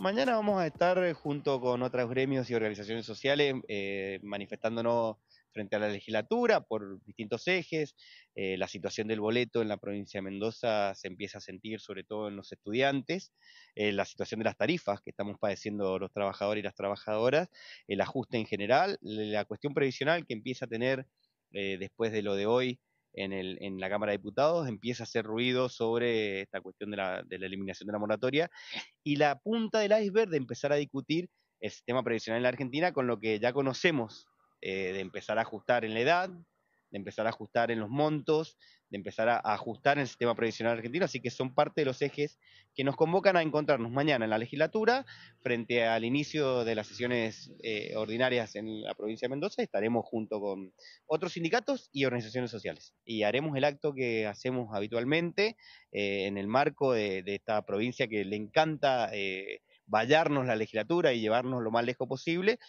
Mañana vamos a estar eh, junto con otros gremios y organizaciones sociales eh, manifestándonos frente a la legislatura por distintos ejes. Eh, la situación del boleto en la provincia de Mendoza se empieza a sentir, sobre todo en los estudiantes. la situación de las tarifas que estamos padeciendo los trabajadores y las trabajadoras. El ajuste en general. La cuestión previsional que empieza a tener después de lo de hoy en, la Cámara de Diputados, empieza a hacer ruido sobre esta cuestión de la, eliminación de la moratoria y la punta del iceberg de empezar a discutir el sistema previsional en la Argentina con lo que ya conocemos, eh, de empezar a ajustar en la edad, de empezar a ajustar en los montos, de empezar a, ajustar en el sistema previsional argentino, así que son parte de los ejes que nos convocan a encontrarnos mañana en la legislatura, frente al inicio de las sesiones eh, ordinarias en la provincia de Mendoza, estaremos junto con otros sindicatos y organizaciones sociales. Y haremos el acto que hacemos habitualmente eh, en el marco de, esta provincia que le encanta... Eh, vallarnos la legislatura y llevarnos lo más lejos posible.